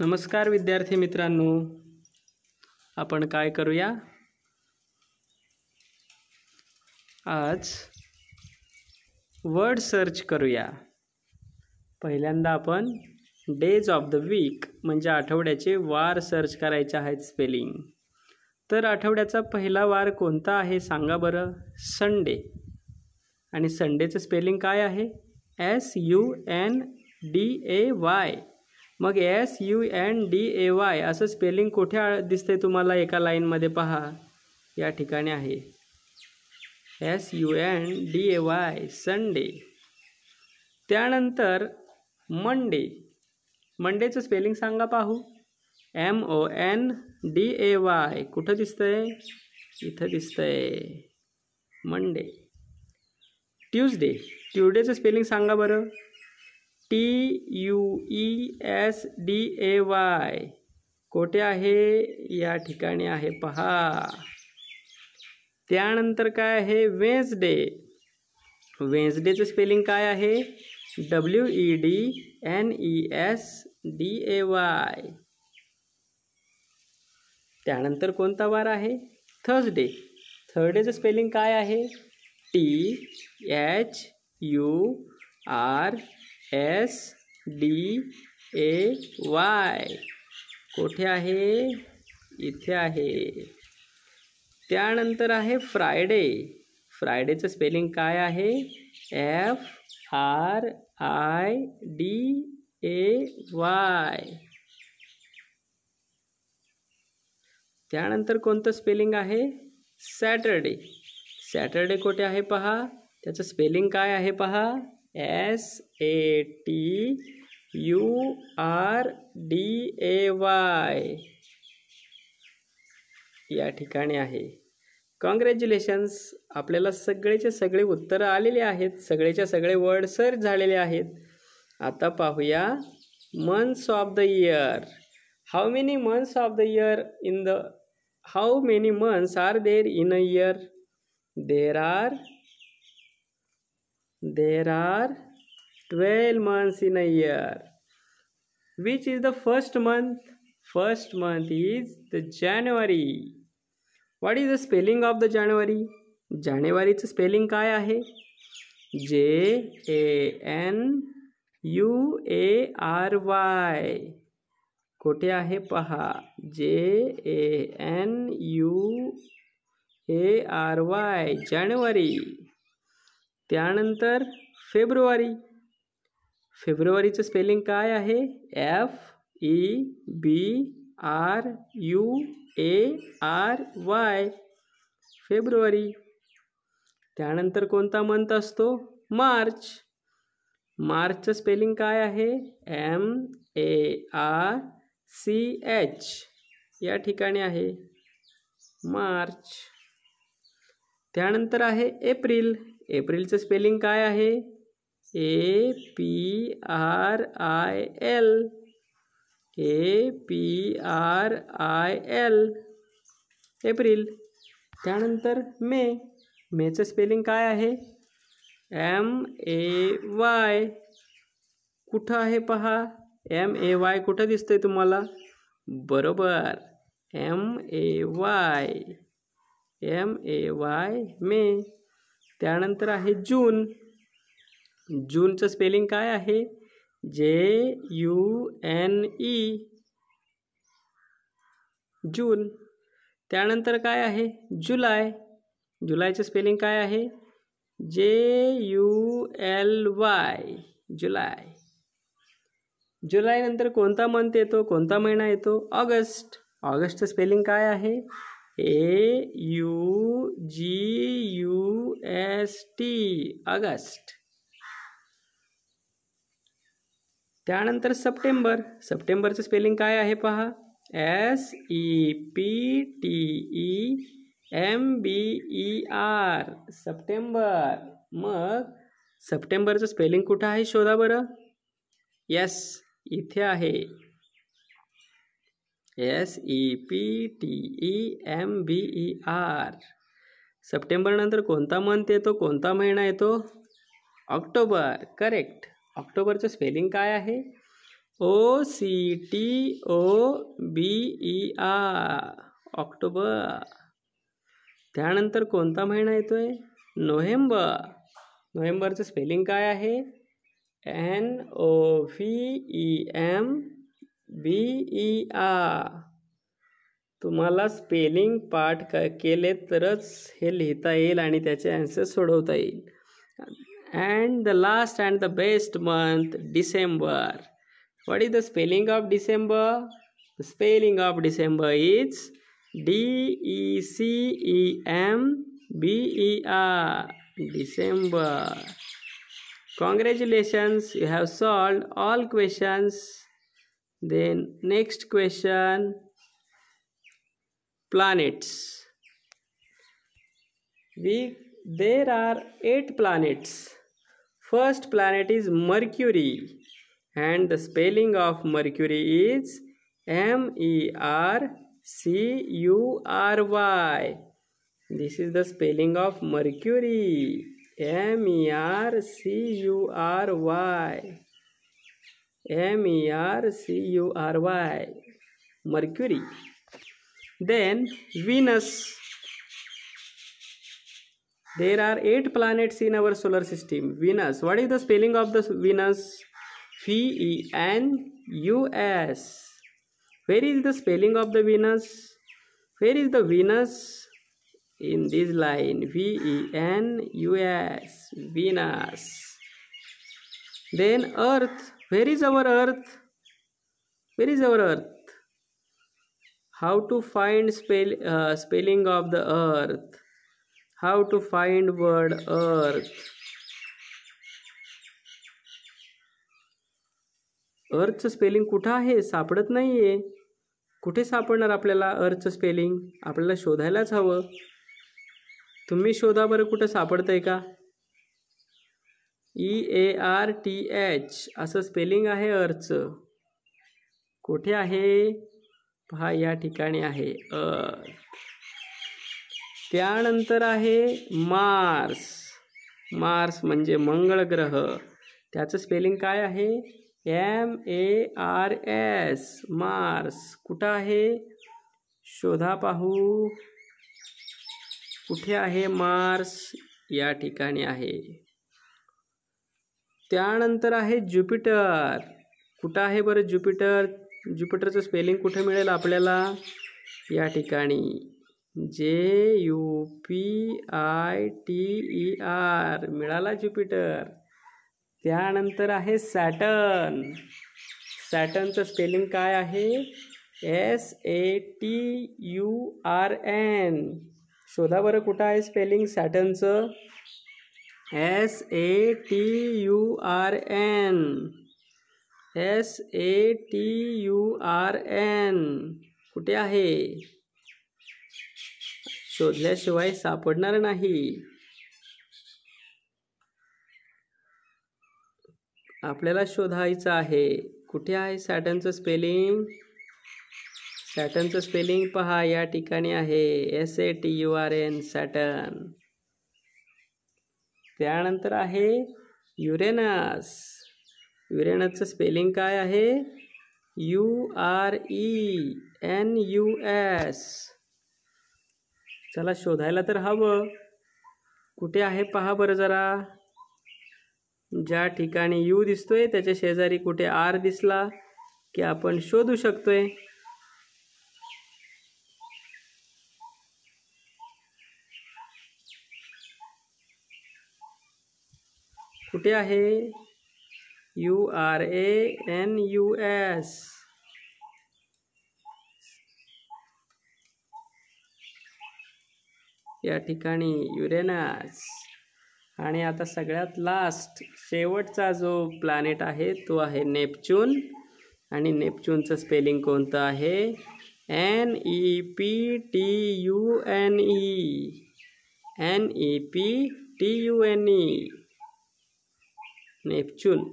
नमस्कार विद्यार्थी मित्रांनो आपण काय करूया आज वर्ड सर्च करूया पहिल्यांदा आपण डेज ऑफ द वीक म्हणजे आठवड्याचे वार सर्च करायचे आहेत स्पेलिंग तर आठवड्याचा पहिला वार कोणता आहे सांगा बरं संडे आणि संडेचं स्पेलिंग काय आहे S U N D A Y मग S U N D A Y असं स्पेलिंग कुठे दिसते तुम्हाला एका लाईनमध्ये पहा या ठिकाणी आहे S U N D A Y Sunday त्यानंतर मंडे मंडेचं स्पेलिंग सांगा पाहू M O N D A Y कुठं दिसतंय इथं दिसतंय मंडे ट्युजडे ट्यूजडेचं स्पेलिंग सांगा बरं T U E S D A Y कोठे आहे या ठिकाणी आहे पहा त्यानंतर काय आहे वेन्सडे वेन्सडेचं स्पेलिंग काय आहे W E D N E S D A Y त्यानंतर कोणता वार आहे थर्सडे थर्डेचं स्पेलिंग काय आहे T H U R S D A Y कोठे आहे इथे आहे त्यानंतर आहे फ्रायडे फ्रायडेचं स्पेलिंग काय आहे F R I D A Y त्यानंतर कोणतं स्पेलिंग आहे सॅटरडे सॅटरडे कोठे आहे पहा त्याचं स्पेलिंग काय आहे पहा S A T U R D A Y या ठिकाणी आहे कॉंग्रॅच्युलेशन्स आपल्याला सगळेचे सगळे उत्तरं आलेले आहेत सगळेच्या सगळे वर्ड सर्च झालेले आहेत आता पाहूया months of the year how many months of the year in the how many months are there in a year there are There are 12 months in a year. Which is the first month? First month is the January. What is the spelling of the January? january जानेवारीचं spelling kay ahe j a n u a r y कुठे आहे पहा J A N U A R Y जानेवारी त्यानंतर फेब्रुवारी फेब्रुवारीचं spelling काय आहे F E B R U A R Y फेब्रुवारी त्यानंतर कोणता मंथ असतो मार्च मार्चचं स्पेलिंग काय आहे M A R C H या ठिकाणी आहे मार्च त्यानंतर आहे एप्रिल एप्रिलचं स्पेलिंग काय आहे A P R I L A P R I L April त्यानंतर मे मेचं स्पेलिंग काय आहे एम ए वाय कुठं आहे पहा एम ए वाय कुठं दिसतं आहे तुम्हाला बरोबर M A Y M A Y May त्यानंतर आहे जून जूनचं स्पेलिंग काय आहे जे यू एन ई जून त्यानंतर काय आहे जुलाय जुलायचं स्पेलिंग काय आहे J U L Y July जुलैनंतर कोणता मंथ येतो कोणता महिना येतो ऑगस्ट ऑगस्टचं स्पेलिंग काय आहे A U G U S T August त्यानंतर सप्टेंबर सप्टेंबरचं स्पेलिंग काय आहे पहा S E P T E M B E R September मग सप्टेंबरचं स्पेलिंग कुठं आहे शोधा बरं येस इथे आहे S E P T E M B E R सप्टेंबरनंतर कोणता मंथ येतो कोणता महिना येतो ऑक्टोबर करेक्ट ऑक्टोबरचं स्पेलिंग काय आहे O C T O B E R October त्यानंतर कोणता महिना येतो आहे नोव्हेंबर नोव्हेंबरचं स्पेलिंग काय आहे N O V E M B E आ तुम्हाला स्पेलिंग पाठ क केले तरच हे लिहिता येईल आणि त्याचे ॲन्सर सोडवता येईल and the last and the best month December what is the spelling of December the spelling of December is D E C E M B E R December congratulations you have solved all questions then next question planets we there are eight planets first planet is mercury and the spelling of mercury is m e r c u r y this is the spelling of mercury m e r c u r y M E R C U R Y, Mercury. Then Venus. There are eight planets in our solar system. Venus. What is the spelling of the Venus? V E N U S. Where is the spelling of the Venus? Where is the Venus? In this line, V E N U S, Venus. Then Earth. Where is our earth where is our earth how to find spell spelling of the earth how to find word earth अर्थचं spelling कुठं आहे सापडत नाही आहे कुठे सापडणार आपल्याला अर्थचं spelling आपल्याला शोधायलाच हवं तुम्ही शोधा बरं कुठं सापडतंय आहे का E A R T H असं स्पेलिंग आहे अर्चं कुठे आहे पहा या ठिकाणी आहे अर्थ त्यानंतर आहे मार्स मार्स म्हणजे मंगळ ग्रह त्याचं स्पेलिंग काय आहे M A R S Mars कुठं आहे शोधा पाहू कुठे आहे मार्स या ठिकाणी आहे त्यानंतर आहे ज्युपिटर कुठं आहे बरं ज्युपिटर ज्युपिटरचं स्पेलिंग कुठे मिळेल आपल्याला या ठिकाणी J U P I T E R मिळाला ज्युपिटर त्यानंतर आहे सॅटन सॅटनचं स्पेलिंग काय आहे S A T U R N शोधा बरं कुठं आहे स्पेलिंग सॅटनचं S A T U R N S A T U R N कुठे आहे शोधल्याशिवाय सापडणार नाही आपल्याला शोधायचं आहे कुठे आहे सॅटनचं स्पेलिंग सॅटनचं स्पेलिंग पहा या ठिकाणी आहे S A T U R N Saturn त्यानंतर आहे युरेनस युरेनसचं स्पेलिंग काय आहे U R E N U S चला शोधायला तर हवं कुठे आहे पहा बरं जरा ज्या ठिकाणी यू दिसतोय त्याच्या शेजारी कुठे आर दिसला की आपण शोधू शकतोय कुठे आहे U R A N U S या ठिकाणी युरेनास आणि आता सगळ्यात लास्ट शेवटचा जो प्लॅनेट आहे तो आहे नेपच्यून आणि नेपच्यूनचं स्पेलिंग कोणतं आहे N E P T U N E N E P T U N E Neptune.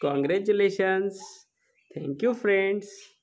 Congratulations. Thank you friends.